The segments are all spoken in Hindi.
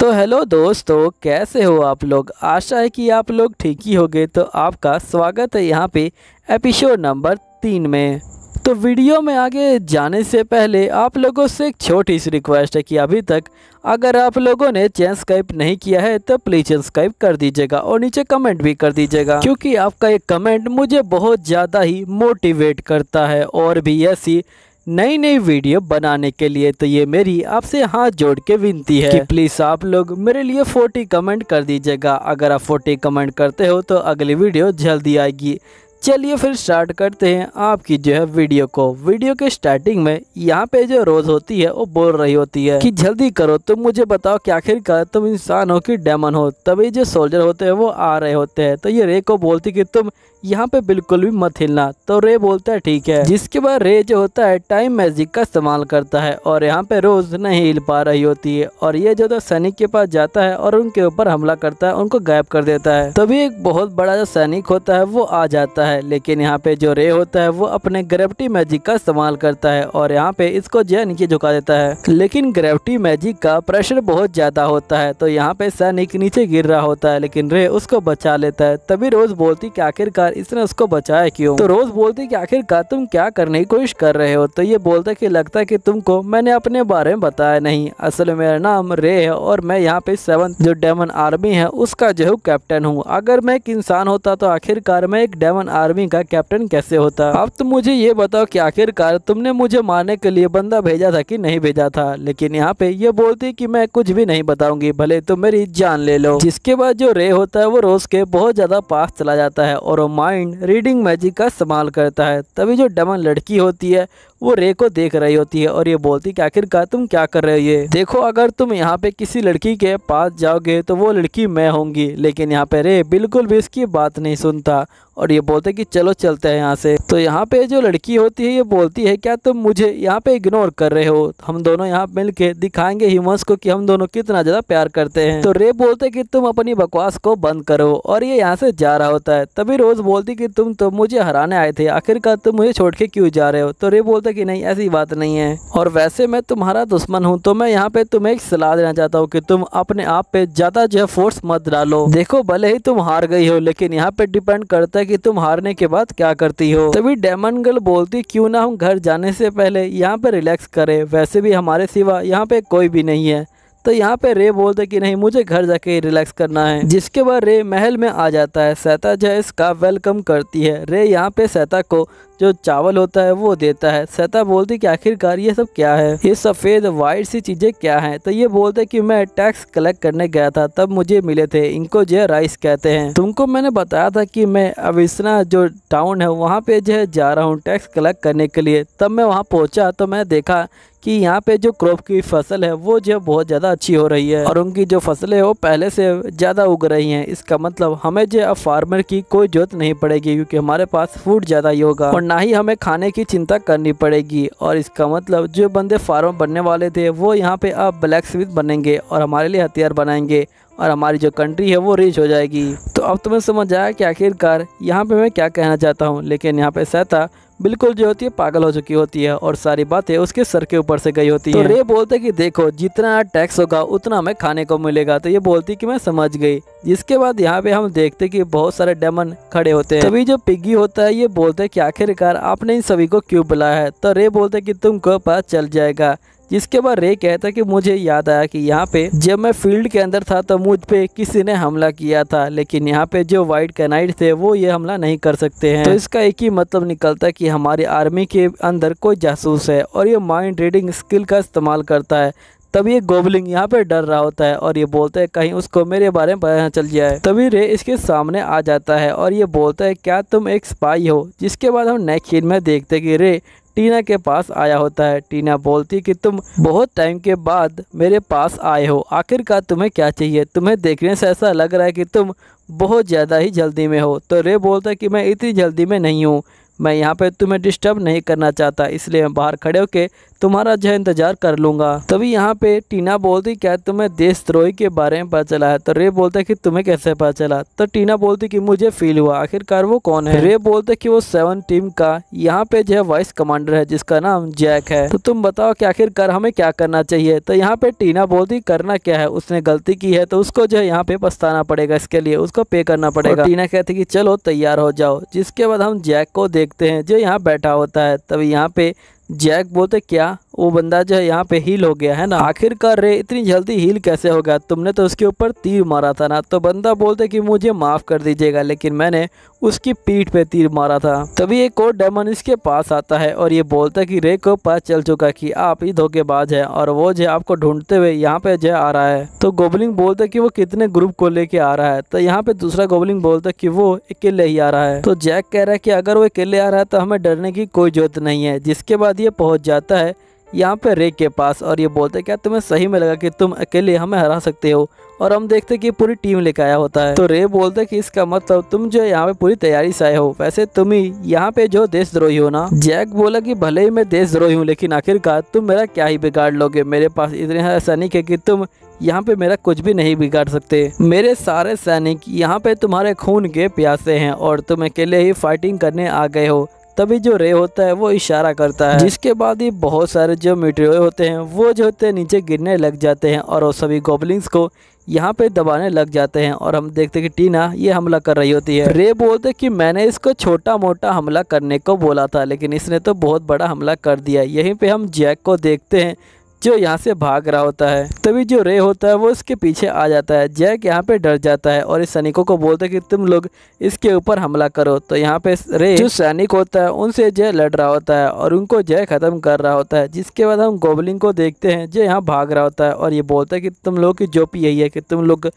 तो हेलो दोस्तों कैसे हो आप लोग आशा है कि आप लोग ठीक ही होंगे तो आपका स्वागत है यहाँ पे एपिसोड नंबर तीन में तो वीडियो में आगे जाने से पहले आप लोगों से एक छोटी सी रिक्वेस्ट है कि अभी तक अगर आप लोगों ने चैन नहीं किया है तो प्लीज चेंसक्राइब कर दीजिएगा और नीचे कमेंट भी कर दीजिएगा क्योंकि आपका एक कमेंट मुझे बहुत ज़्यादा ही मोटिवेट करता है और भी ऐसी नई नई वीडियो बनाने के लिए तो ये मेरी आपसे हाथ जोड़ के विनती है कि प्लीज़ आप लोग मेरे लिए 40 कमेंट कर दीजिएगा अगर आप 40 कमेंट करते हो तो अगली वीडियो जल्दी आएगी चलिए फिर स्टार्ट करते हैं आपकी जो है वीडियो को वीडियो के स्टार्टिंग में यहाँ पे जो रोज होती है वो बोल रही होती है कि जल्दी करो तुम मुझे बताओ कि आखिरकार तुम इंसान हो कि डेमन हो तभी जो सोल्जर होते हैं वो आ रहे होते हैं तो ये रे को बोलती कि तुम यहाँ पे बिल्कुल भी मत हिलना तो रे बोलता है ठीक है जिसके बाद रे जो होता है टाइम मैजिक का इस्तेमाल करता है और यहाँ पे रोज नहीं हिल पा रही होती है और ये जो था सैनिक के पास जाता है और उनके ऊपर हमला करता है उनको गायब कर देता है तभी एक बहुत बड़ा जो सैनिक होता है वो आ जाता है है लेकिन यहाँ पे जो रे होता है वो अपने ग्रेविटी मैजिक का इस्तेमाल करता है और यहाँ पे इसको जय नीचे झुका देता है लेकिन ग्रेविटी मैजिक का प्रेशर बहुत ज़्यादा होता है तो यहाँ पे सैनिक नीचे गिर रहा होता है लेकिन रे उसको बचा लेता है तभी रोज बोलती की आखिरकार इसने उसको बचाया क्यों तो रोज बोलती की आखिरकार तुम क्या करने की कोशिश कर रहे हो तो ये बोलता की लगता की तुमको मैंने अपने बारे में बताया नहीं असल मेरा नाम रे है और मैं यहाँ पे सेवन जो डेमन आर्मी है उसका जो कैप्टन हूँ अगर मैं एक इंसान होता तो आखिरकार मैं एक डेमन आर्मी का कैप्टन कैसे होता अब तो मुझे ये बताओ कि आखिरकार तुमने मुझे मारने के लिए बंदा भेजा था कि नहीं भेजा था लेकिन यहाँ पे ये बोलती कि मैं कुछ भी नहीं बताऊंगी भले तुम मेरी जान ले लो जिसके बाद जो रे होता है वो रोज के बहुत ज्यादा पास चला जाता है और वो माइंड रीडिंग मैजिक का इस्तेमाल करता है तभी जो डमन लड़की होती है वो रे को देख रही होती है और ये बोलती कि आखिरकार तुम क्या कर रहे हो ये देखो अगर तुम यहाँ पे किसी लड़की के पास जाओगे तो वो लड़की मैं होंगी लेकिन यहाँ पे रे बिल्कुल भी इसकी बात नहीं सुनता और ये बोलते कि चलो चलते हैं यहाँ से तो यहाँ पे जो लड़की होती है ये बोलती है क्या तुम मुझे यहाँ पे इग्नोर कर रहे हो हम दोनों यहाँ मिल के दिखाएंगे ह्यूमंस को कि हम दोनों कितना ज़्यादा प्यार करते हैं तो रे बोलते कि तुम अपनी बकवास को बंद करो और ये यहाँ से जा रहा होता है तभी रोज़ बोलती कि तुम तो मुझे हराने आए थे आखिरकार तुम मुझे छोड़ के क्यों जा रहे हो तो रे बोलते सकते कि नहीं ऐसी बात नहीं है और वैसे मैं तुम्हारा दुश्मन हूँ तो मैं यहाँ पे तुम्हें एक सलाह देना चाहता हूँ कि तुम अपने आप पे ज़्यादा जो है फोर्स मत डालो देखो भले ही तुम हार गई हो लेकिन यहाँ पे डिपेंड करता है कि तुम हारने के बाद क्या करती हो तभी डेमन गर्ल बोलती क्यूँ ना हम घर जाने से पहले यहाँ पे रिलैक्स करे वैसे भी हमारे सिवा यहाँ पे कोई भी नहीं है तो यहाँ पे रे बोलते कि नहीं मुझे घर जाके रिलैक्स करना है जिसके बाद रे महल में आ जाता है सैता जो है इसका वेलकम करती है रे यहाँ पे सैता को जो चावल होता है वो देता है सैता बोलती कि आखिरकार ये सब क्या है ये सफ़ेद वाइट सी चीज़ें क्या हैं तो ये बोलते कि मैं टैक्स कलेक्ट करने गया था तब मुझे मिले थे इनको जो है राइस कहते हैं तुमको मैंने बताया था कि मैं अविसना जो टाउन है वहाँ पे जो है जा रहा हूँ टैक्स कलेक्ट करने के लिए तब मैं वहाँ पहुँचा तो मैं देखा कि यहाँ पे जो क्रॉप की फसल है वो जो बहुत ज़्यादा अच्छी हो रही है और उनकी जो फसलें वो पहले से ज़्यादा उग रही हैं इसका मतलब हमें जो अब फार्मर की कोई जरूरत नहीं पड़ेगी क्योंकि हमारे पास फूड ज़्यादा ही होगा और ना ही हमें खाने की चिंता करनी पड़ेगी और इसका मतलब जो बंदे फार्मर बनने वाले थे वो यहाँ पे अब ब्लैक स्विथ बनेंगे और हमारे लिए हथियार बनाएंगे और हमारी जो कंट्री है वो रिच हो जाएगी तो अब तुम्हें समझ आया कि आखिरकार यहाँ पे मैं क्या कहना चाहता हूँ लेकिन यहाँ पे सहता बिल्कुल जो होती है पागल हो चुकी होती है और सारी बातें उसके सर के ऊपर से गई होती तो है रे बोलते है कि देखो जितना टैक्स होगा उतना हमें खाने को मिलेगा तो ये बोलती कि मैं समझ गई जिसके बाद यहाँ पे हम देखते कि बहुत सारे डेमन खड़े होते हैं तभी जो पिग्गी होता है ये बोलते कि आखिरकार आपने इन सभी को क्यों बुलाया है तो रे बोलते कि तुमको पता चल जाएगा जिसके बाद रे कहता कि मुझे याद आया कि यहाँ पे जब मैं फील्ड के अंदर था तो मुझ पे किसी ने हमला किया था लेकिन यहाँ पे जो वाइट कैनाइट थे वो ये हमला नहीं कर सकते हैं तो इसका एक ही मतलब निकलता कि हमारी आर्मी के अंदर कोई जासूस है और ये माइंड रीडिंग स्किल का इस्तेमाल करता है तभी गोबलिंग यहाँ पे डर रहा होता है और ये बोलता है कहीं उसको मेरे बारे में पता चल जाए तभी रे इसके सामने आ जाता है और ये बोलता है क्या तुम एक स्पाई हो जिसके बाद हम नेक्स्ट सीन में देखते कि रे टीना के पास आया होता है टीना बोलती कि तुम बहुत टाइम के बाद मेरे पास आए हो आखिरकार तुम्हें क्या चाहिए तुम्हें देखने से ऐसा लग रहा है कि तुम बहुत ज़्यादा ही जल्दी में हो तो रे बोलता है कि मैं इतनी जल्दी में नहीं हूँ मैं यहाँ पे तुम्हें डिस्टर्ब नहीं करना चाहता इसलिए मैं बाहर खड़े होकर तुम्हारा जो इंतजार कर लूंगा तभी यहाँ पे टीना बोलती क्या तुम्हें देशद्रोही के बारे में पता चला है तो रे बोलता कि तुम्हें कैसे पता चला तो टीना बोलती कि मुझे फील हुआ आखिरकार वो कौन है रे बोलते कि वो सेवन टीम का यहाँ पे जो है वाइस कमांडर है जिसका नाम जैक है तो तुम बताओ कि आखिरकार हमें क्या करना चाहिए तो यहाँ पे टीना बोलती करना क्या है उसने गलती की है तो उसको जो है यहाँ पे पछताना पड़ेगा इसके लिए उसको पे करना पड़ेगा टीना कहती कि चलो तैयार हो जाओ जिसके बाद हम जैक को देखते हैं जो यहाँ बैठा होता है तभी यहाँ पे जैक बोलते क्या वो बंदा जो है यहाँ पे हील हो गया है ना आखिरकार रे इतनी जल्दी हील कैसे हो गया तुमने तो उसके ऊपर तीर मारा था ना तो बंदा बोलते कि मुझे माफ़ कर दीजिएगा लेकिन मैंने उसकी पीठ पे तीर मारा था तभी एक और डेमन इसके पास आता है और ये बोलता है कि रे को पता चल चुका कि आप ही धोखेबाज है और वो जो आपको ढूंढते हुए यहाँ पे जो आ रहा है तो गोबलिंग बोलता है कि वो कितने ग्रुप को लेके आ रहा है तो यहाँ पे दूसरा गोबलिंग बोलता है कि वो अकेले ही आ रहा है तो जैक कह रहा है कि अगर वो अकेले आ रहा है तो हमें डरने की कोई जरूरत नहीं है जिसके बाद ये पहुंच जाता है यहाँ पे रेक के पास और ये बोलते क्या तुम्हें सही में लगा कि तुम अकेले हमें हरा सकते हो और हम देखते कि पूरी टीम लेके आया होता है तो रे बोलते कि इसका मतलब तुम जो यहाँ पे पूरी तैयारी से आए हो वैसे तुम ही यहाँ पे जो देशद्रोही हो ना जैक बोला कि भले ही मैं देशद्रोही हूँ लेकिन आखिरकार तुम मेरा क्या ही बिगाड़ लोगे मेरे पास इतने सैनिक है कि तुम यहाँ पे मेरा कुछ भी नहीं बिगाड़ सकते मेरे सारे सैनिक यहाँ पे तुम्हारे खून के प्यासे हैं और तुम अकेले ही फाइटिंग करने आ गए हो तभी जो रे होता है वो इशारा करता है जिसके बाद ही बहुत सारे जो मीटरियो होते हैं वो जो होते हैं नीचे गिरने लग जाते हैं और वो सभी गोबलिंग्स को यहाँ पे दबाने लग जाते हैं और हम देखते हैं कि टीना ये हमला कर रही होती है रे बोलते कि मैंने इसको छोटा मोटा हमला करने को बोला था लेकिन इसने तो बहुत बड़ा हमला कर दिया यहीं पे हम जैक को देखते हैं जो यहाँ से भाग रहा होता है तभी जो रे होता है वो इसके पीछे आ जाता है जैक यहाँ पे डर जाता है और इस सैनिकों को बोलता है कि तुम लोग इसके ऊपर हमला करो तो यहाँ पे रे जो सैनिक होता है उनसे जय लड़ रहा होता है और उनको जय खत्म कर रहा होता है जिसके बाद हम गोबलिंग को देखते हैं जो यहाँ भाग रहा होता है और ये बोलता है कि तुम लोग की जो यही है कि तुम लोग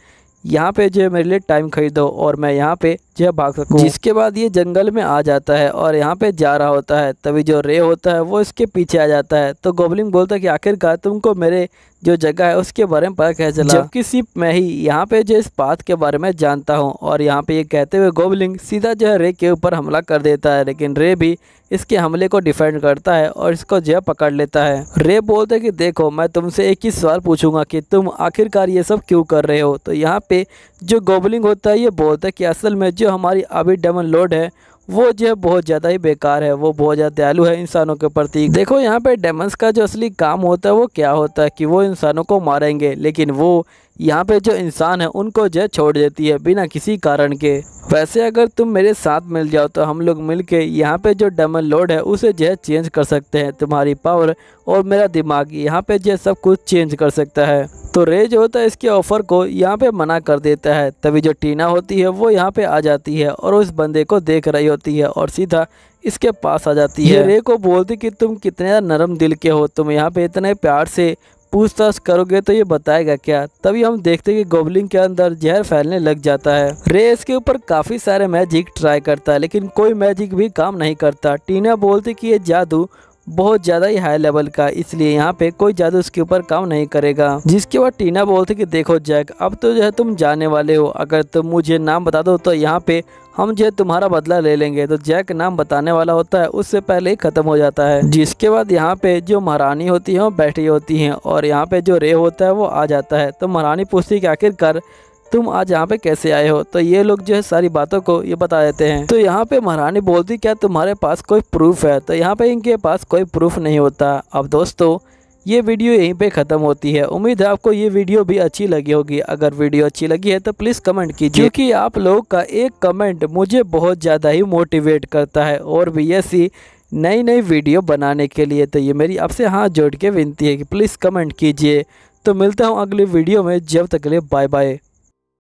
यहाँ पे जो मेरे लिए टाइम खरीदो और मैं यहाँ पे या भाग सकूँ जिसके बाद ये जंगल में आ जाता है और यहाँ पे जा रहा होता है तभी जो रे होता है वो इसके पीछे आ जाता है तो गोबलिन बोलता है कि आखिरकार तुमको मेरे जो जगह है उसके बारे में पता कैसे चला जबकि सिर्फ मैं ही यहाँ पे जो इस पाथ के बारे में जानता हूँ और यहाँ पे ये कहते हुए गोबलिंग सीधा जो है रे के ऊपर हमला कर देता है लेकिन रे भी इसके हमले को डिफेंड करता है और इसको जो है पकड़ लेता है रे बोलते कि देखो मैं तुमसे एक ही सवाल पूछूंगा कि तुम आखिरकार ये सब क्यों कर रहे हो तो यहाँ पे जो गोबलिंग होता है ये बोलता है कि असल में जो हमारी अभी डबल लोड है वो जो है बहुत ज़्यादा ही बेकार है वो बहुत ज़्यादा दयालु है इंसानों के प्रति देखो यहाँ पे डेमंस का जो असली काम होता है वो क्या होता है कि वो इंसानों को मारेंगे लेकिन वो यहाँ पे जो इंसान है उनको जो छोड़ देती है बिना किसी कारण के वैसे अगर तुम मेरे साथ मिल जाओ तो हम लोग मिल के यहाँ पे जो डबल लोड है उसे जो चेंज कर सकते हैं तुम्हारी पावर और मेरा दिमाग यहाँ पे जो सब कुछ चेंज कर सकता है तो रे जो होता है इसके ऑफ़र को यहाँ पे मना कर देता है तभी जो टीना होती है वो यहाँ पे आ जाती है और उस बंदे को देख रही होती है और सीधा इसके पास आ जाती है रे को बोलती कि तुम कितने नरम दिल के हो तुम यहाँ पे इतने प्यार से पूछताछ करोगे तो ये बताएगा क्या तभी हम देखते कि गोबलिंग के अंदर जहर फैलने लग जाता है रे इसके ऊपर काफी सारे मैजिक ट्राई करता है लेकिन कोई मैजिक भी काम नहीं करता टीना बोलती कि ये जादू बहुत ज़्यादा ही हाई लेवल का इसलिए यहाँ पे कोई ज़्यादा उसके ऊपर काम नहीं करेगा जिसके बाद टीना बोलते कि देखो जैक अब तो जो है तुम जाने वाले हो अगर तुम मुझे नाम बता दो तो यहाँ पे हम जो है तुम्हारा बदला ले लेंगे तो जैक नाम बताने वाला होता है उससे पहले ही ख़त्म हो जाता है जिसके बाद यहाँ पे जो महारानी होती है वो बैठी होती है और यहाँ पे जो रे होता है वो आ जाता है तो महारानी पूछती कि आखिरकार तुम आज यहाँ पे कैसे आए हो तो ये लोग जो है सारी बातों को ये बता देते हैं तो यहाँ पे महारानी बोलती क्या तुम्हारे पास कोई प्रूफ है तो यहाँ पे इनके पास कोई प्रूफ नहीं होता अब दोस्तों ये वीडियो यहीं पे ख़त्म होती है उम्मीद है आपको ये वीडियो भी अच्छी लगी होगी अगर वीडियो अच्छी लगी है तो प्लीज़ कमेंट कीजिए क्योंकि आप लोगों का एक कमेंट मुझे बहुत ज़्यादा ही मोटिवेट करता है और भी ऐसी नई नई वीडियो बनाने के लिए तो ये मेरी आपसे हाथ जोड़ के विनती है कि प्लीज़ कमेंट कीजिए तो मिलता हूँ अगली वीडियो में जब तक के लिए बाय बाय